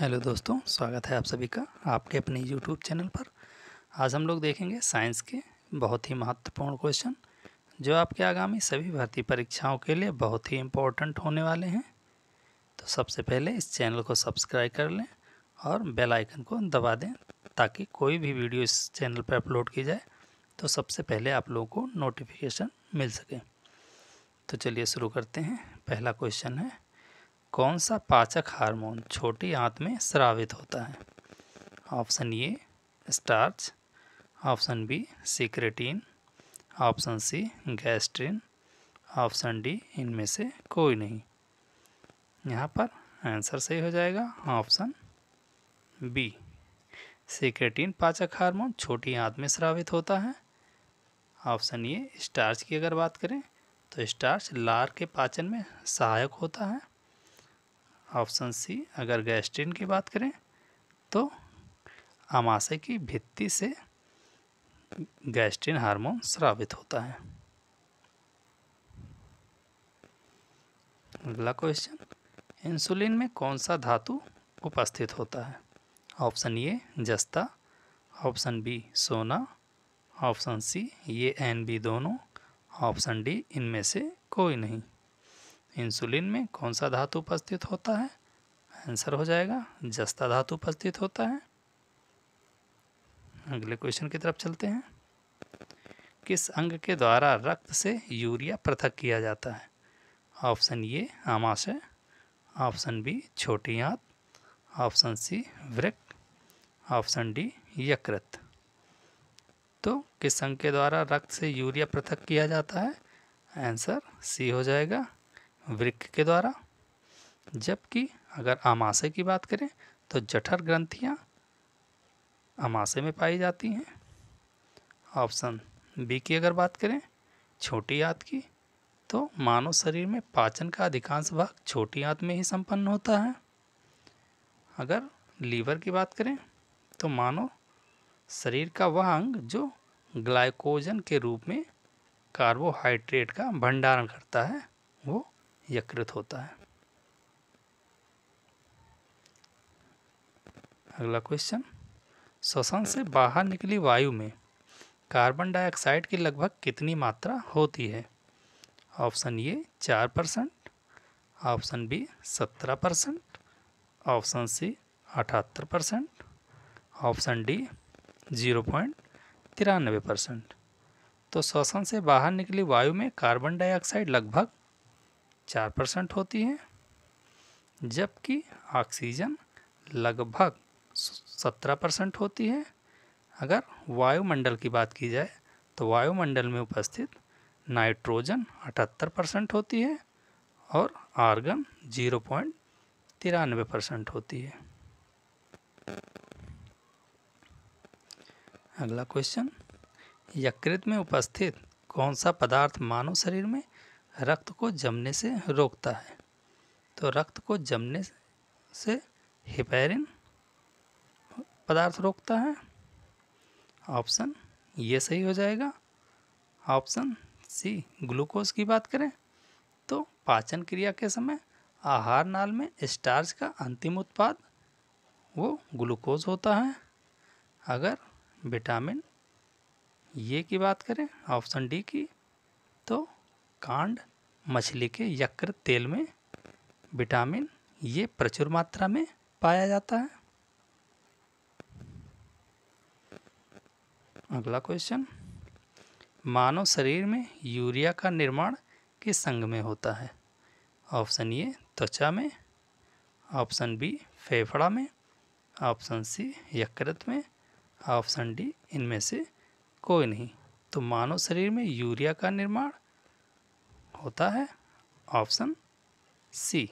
hello दोस्तों स्वागत है आप सभी का आपके अपने यूट्यूब चैनल पर आज हम लोग देखेंगे साइंस के बहुत ही महत्वपूर्ण क्वेश्चन जो आपके आगामी सभी भर्ती परीक्षाओं के लिए बहुत ही इम्पोर्टेंट होने वाले हैं तो सबसे पहले इस चैनल को सब्सक्राइब कर लें और बेल आइकन को दबा दें ताकि कोई भी वीडियो इस चैनल पर अपलोड की जाए तो सबसे पहले आप लोगों को नोटिफिकेशन मिल सके तो चलिए शुरू करते हैं पहला क्वेश्चन है कौन सा पाचक हार्मोन छोटी आंत में स्रावित होता है option A starch option B secretin option C gastrin option D इनमें से कोई नहीं यहाँ पर आंसर सही हो जाएगा ऑप्शन बी सिक्रेटीन पाचक हार्मोन छोटी आंत में स्रावित होता है ऑप्शन ये स्टार्च की अगर बात करें तो स्टार्च लार के पाचन में सहायक होता है ऑप्शन सी अगर गैस्ट्रिन की बात करें तो आमाशय की भित्ति से गैस्ट्रिन हार्मोन स्रावित होता है अगला क्वेश्चन इंसुलिन में कौन सा धातु उपस्थित होता है ऑप्शन ए जस्ता ऑप्शन बी सोना option C A and B दोनों ऑप्शन डी इनमें से कोई नहीं इंसुलिन में कौन सा धातु उपस्थित होता है आंसर हो जाएगा जस्ता धातु उपस्थित होता है अगले क्वेश्चन की तरफ चलते हैं किस अंग के द्वारा रक्त से यूरिया पृथक किया जाता है ऑप्शन ये आमाशय ऑप्शन बी छोटी आंत ऑप्शन सी वृक ऑप्शन डी यकृत तो किस अंग के द्वारा रक्त से यूरिया पृथक किया जाता है आंसर सी हो जाएगा वृक्क के द्वारा जबकि अगर आमाशय की बात करें तो जठर ग्रंथियाँ आमाशय में पाई जाती हैं ऑप्शन बी की अगर बात करें छोटी आंत की तो मानव शरीर में पाचन का अधिकांश भाग छोटी आंत में ही संपन्न होता है अगर लीवर की बात करें तो मानव शरीर का वह अंग जो ग्लाइकोजन के रूप में कार्बोहाइड्रेट का भंडारण करता है वो यकृत होता है अगला क्वेश्चन श्वसन से बाहर निकली वायु में कार्बन डाइऑक्साइड की लगभग कितनी मात्रा होती है ऑप्शन ए चार परसेंट ऑप्शन बी सत्रह परसेंट ऑप्शन सी अठहत्तर percent option D zero point तिरानवे परसेंट तो श्वसन से बाहर निकली वायु में कार्बन डाइऑक्साइड लगभग चार परसेंट होती है जबकि ऑक्सीजन लगभग सत्रह परसेंट होती है अगर वायुमंडल की बात की जाए तो वायुमंडल में उपस्थित नाइट्रोजन अठहत्तर परसेंट होती है और आर्गन जीरो पॉइंट तिरानवे परसेंट होती है अगला क्वेश्चन यकृत में उपस्थित कौन सा पदार्थ मानव शरीर में रक्त को जमने से रोकता है तो रक्त को जमने से हिपेरिन पदार्थ रोकता है ऑप्शन ये सही हो जाएगा ऑप्शन सी ग्लूकोज की बात करें तो पाचन क्रिया के समय आहार नाल में स्टार्च का अंतिम उत्पाद वो ग्लूकोज होता है अगर विटामिन ये की बात करें ऑप्शन डी की कांड मछली के यकृत तेल में विटामिन ये प्रचुर मात्रा में पाया जाता है अगला क्वेश्चन मानव शरीर में यूरिया का निर्माण किस अंग में होता है ऑप्शन ए त्वचा में ऑप्शन बी फेफड़ा में ऑप्शन सी यकृत में ऑप्शन डी इनमें से कोई नहीं तो मानव शरीर में यूरिया का निर्माण होता है ऑप्शन सी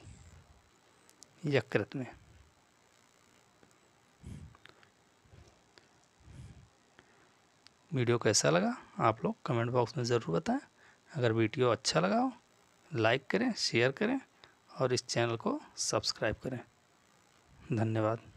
यकृत में वीडियो कैसा लगा आप लोग कमेंट बॉक्स में ज़रूर बताएं अगर वीडियो अच्छा लगा हो लाइक करें शेयर करें और इस चैनल को सब्सक्राइब करें धन्यवाद